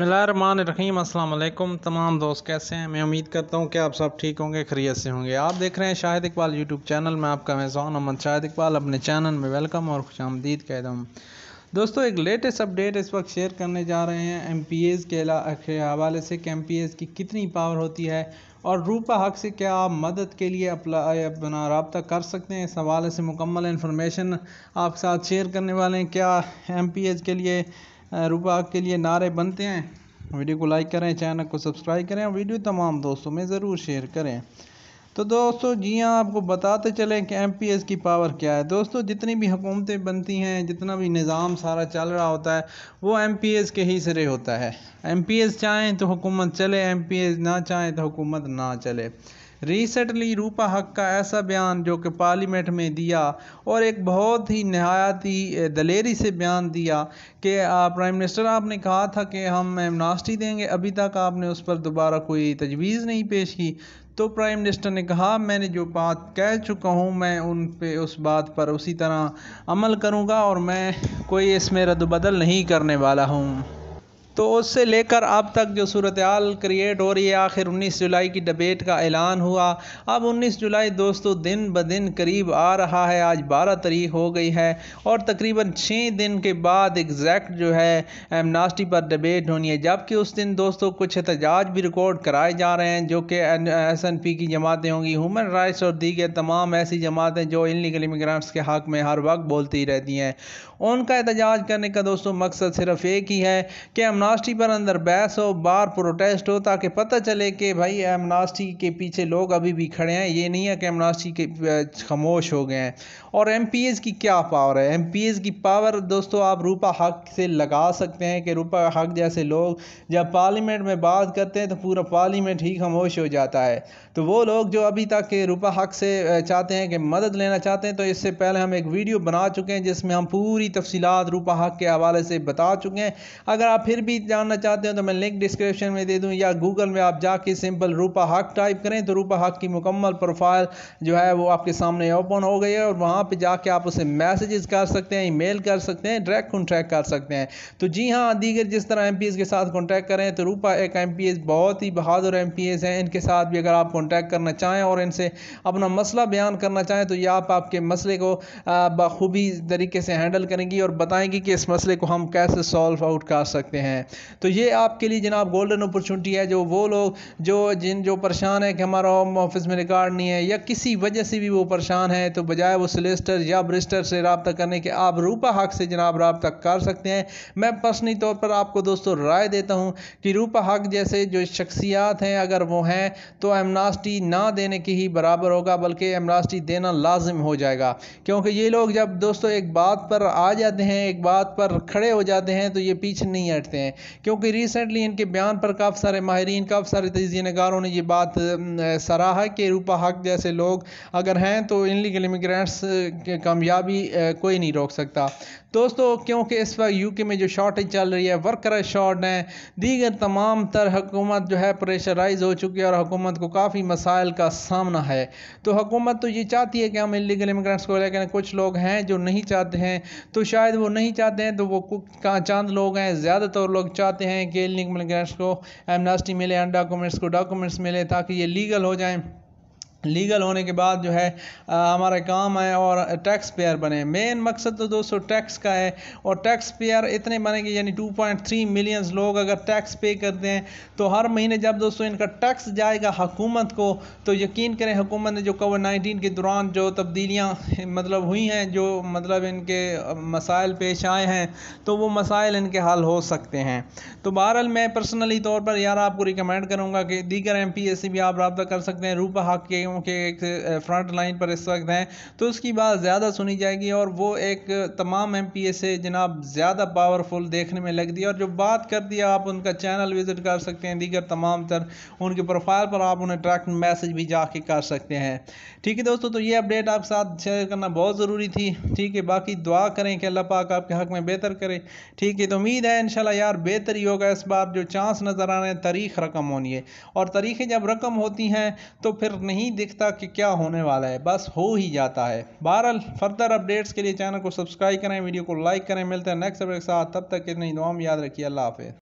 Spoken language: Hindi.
बसमान रहीम अल्लाम तमाम दोस्त कैसे हैं मैं उम्मीद करता हूँ कि आप सब ठीक होंगे खरीत से होंगे आप देख रहे हैं शाहिद इकबाल यूट्यूब चैनल में आपका अमेजान अहमद शाहिद इकबाल अपने चैनल में वेलकम और खुश आमदीद कह दूँ दोस्तों एक लेटेस्ट अपडेट इस वक्त शेयर करने जा रहे हैं एम पी एज़ के हवाले से कि एम पी एज़ की कितनी पावर होती है और रूपा हक से क्या आप मदद के लिए अप्लाई अपना रबता कर सकते हैं इस हवाले से मुकम्मल इन्फॉर्मेशन आपके साथ शेयर करने वाले हैं क्या एम पी एज़ के लिए रुपा के लिए नारे बनते हैं वीडियो को लाइक करें चैनल को सब्सक्राइब करें और वीडियो तमाम दोस्तों में ज़रूर शेयर करें तो दोस्तों जी हाँ आपको बताते चलें कि एम पी एस की पावर क्या है दोस्तों जितनी भी हुकूमतें बनती हैं जितना भी निज़ाम सारा चल रहा होता है वो एम पी एस के ही सिरे होता है एम पी एस चाहें तो हुकूमत चले एम पी एस ना चाहें तो हुकूमत ना चले रिसेंटली रूपा हक का ऐसा बयान जो कि पार्लियामेंट में दिया और एक बहुत ही नहायत ही दलेरी से बयान दिया कि प्राइम मिनिस्टर आपने कहा था कि हम एमनास्टी देंगे अभी तक आपने उस पर दोबारा कोई तजवीज़ नहीं पेश की तो प्राइम मिनिस्टर ने कहा मैंने जो बात कह चुका हूँ मैं उन पे उस बात पर उसी तरह अमल करूँगा और मैं कोई इसमें रद्द बदल नहीं करने वाला हूँ तो उससे लेकर अब तक जो सूरत हाल क्रिएट हो रही है आखिर 19 जुलाई की डिबेट का ऐलान हुआ अब 19 जुलाई दोस्तों दिन ब दिन करीब आ रहा है आज 12 तारीख हो गई है और तकरीबन छः दिन के बाद एग्जैक्ट जो है एमनास्टी पर डिबेट होनी है जबकि उस दिन दोस्तों कुछ एहतजाज भी रिकॉर्ड कराए जा रहे हैं जो कि एस एन पी की जमातें होंगी ह्यूमन राइट्स और दीगर तमाम ऐसी जमातें जो इनलीगल इमिग्रांट्स के हक में हर वक्त बोलती रहती हैं उनका एहतजाज करने का दोस्तों मकसद सिर्फ एक ही है कि एमनास्टी पर अंदर बहस हो बार प्रोटेस्ट हो ताकि पता चले कि भाई एमनास्टी के पीछे लोग अभी भी खड़े हैं ये नहीं है कि एमनास्टी के खामोश हो गए हैं और एम की क्या पावर है एम की पावर दोस्तों आप रूपा हक से लगा सकते हैं कि रूपा हक जैसे लोग जब पार्लीमेंट में बात करते हैं तो पूरा पार्लीमेंट ही खामोश हो जाता है तो वो लोग जो अभी तक रूपा हक से चाहते हैं कि मदद लेना चाहते हैं तो इससे पहले हम एक वीडियो बना चुके हैं जिसमें हम पूरी तफसीत रूपा हक के हवाले से बता चुके हैं अगर आप फिर भी भी जानना चाहते हो तो मैं लिंक डिस्क्रिप्शन में दे दूँ या गूगल में आप जाके सिंपल रूपा हक टाइप करें तो रूपा हक की मुकम्मल प्रोफाइल जो है वो आपके सामने ओपन हो गई है और वहाँ पर जाके आप उसे मैसेजेस कर सकते हैं ईमेल कर सकते हैं डायरेक्ट कॉन्ट्रैक्ट कर सकते हैं तो जी हाँ दीगर जिस तरह एम के साथ कॉन्टैक्ट करें तो रूपा एक एम बहुत ही बहादुर एम हैं इनके साथ भी अगर आप कॉन्टैक्ट करना चाहें और इनसे अपना मसला बयान करना चाहें तो ये आप आपके मसले को बखूबी तरीके से हैंडल करेंगी और बताएंगी कि इस मसले को हम कैसे सॉल्व आउट कर सकते हैं तो ये आपके लिए जनाब गोल्डन अपॉर्चुनिटी है जो वो लोग जो जिन जो परेशान है कि हमारा होम ऑफिस में रिकॉर्ड नहीं है या किसी वजह से भी वो परेशान है तो बजाय वो सलेस्टर या ब्रिस्टर से रबता करने के आप रूपा हक से जनाब रबा कर सकते हैं मैं पर्सनली तौर पर आपको दोस्तों राय देता हूँ कि रूपा हक जैसे जो शख्सियात हैं अगर वो हैं तो एमनास्टी ना देने के ही बराबर होगा बल्कि एमनास्टी देना लाजिम हो जाएगा क्योंकि ये लोग जब दोस्तों एक बात पर आ जाते हैं एक बात पर खड़े हो जाते हैं तो ये पीछे नहीं हटते हैं हैं क्योंकि रिसेंटली इनके बयान पर काफ़ी सारे माहरीन काफ़ी सारे तजिए नगारों ने ये बात सराहा कि रूपा हक जैसे लोग अगर हैं तो इनलीगल इमिग्रेंट्स की कामयाबी कोई नहीं रोक सकता दोस्तों क्योंकि इस वक्त यूके में जो शॉर्टेज चल रही है वर्कर शॉर्ट हैं दीगर तमाम तर हकूमत जो है प्रेशराइज हो चुकी है और हकूमत को काफ़ी मसाइल का सामना है तो हुकूमत तो ये चाहती है कि हम इलीगल इमिग्रेंट्स को लेकर कुछ लोग हैं जो नहीं चाहते हैं तो शायद वो नहीं चाहते हैं तो वो चांद लोग हैं ज़्यादातर लोग चाहते हैं कि लिंक मिलकर को एमनास्टी मिले अनडॉक्यूमेंट्स को डॉक्यूमेंट्स मिले ताकि ये लीगल हो जाएँ लीगल होने के बाद जो है आ, काम आए और टैक्स पेयर बने मेन मकसद तो दोस्तों टैक्स का है और टैक्स पेयर इतने बनेंगे यानी 2.3 मिलियंस लोग अगर टैक्स पे करते हैं तो हर महीने जब दोस्तों इनका टैक्स जाएगा हुकूमत को तो यकीन करें हुकूमत ने जो कोविड नाइन्टीन के दौरान जो तब्दीलियाँ मतलब हुई हैं जो मतलब इनके मसाइल पेश आए हैं तो वो मसाइल इनके हल हो सकते हैं तो बहरहाल मैं पर्सनली तौर पर यार आपको रिकमेंड करूँगा कि दीगर एम भी आप रबा कर सकते हैं रूपा हक के लोगों के एक फ्रंट लाइन पर इस वक्त हैं तो उसकी बात ज़्यादा सुनी जाएगी और वो एक तमाम एम पी ए से जनाब ज़्यादा पावरफुल देखने में लग दिया और जो बात कर दिया आप उनका चैनल विज़िट कर सकते हैं दीगर तमाम तर उनके प्रोफाइल पर आप उन्हें ट्रैक्ट मैसेज भी जाके कर सकते हैं ठीक है दोस्तों तो ये अपडेट आपके साथ शेयर करना बहुत ज़रूरी थी ठीक है बाकी दुआ करें कि अल्लाह पाक आपके हक में बेहतर करे ठीक है तो उम्मीद है इनशाला यार बेहतर ही होगा इस बार जो चांस नज़र आ रहे हैं तारीख रकम होनी है और तारीखें जब रकम होती हैं तो फिर नहीं दिखता कि क्या होने वाला है बस हो ही जाता है बहरहाल फर्दर अपडेट्स के लिए चैनल को सब्सक्राइब करें वीडियो को लाइक करें मिलते हैं नेक्स्ट अपडेट के साथ तब तक इतनी दुआ याद रखिए अल्लाह हाफिज़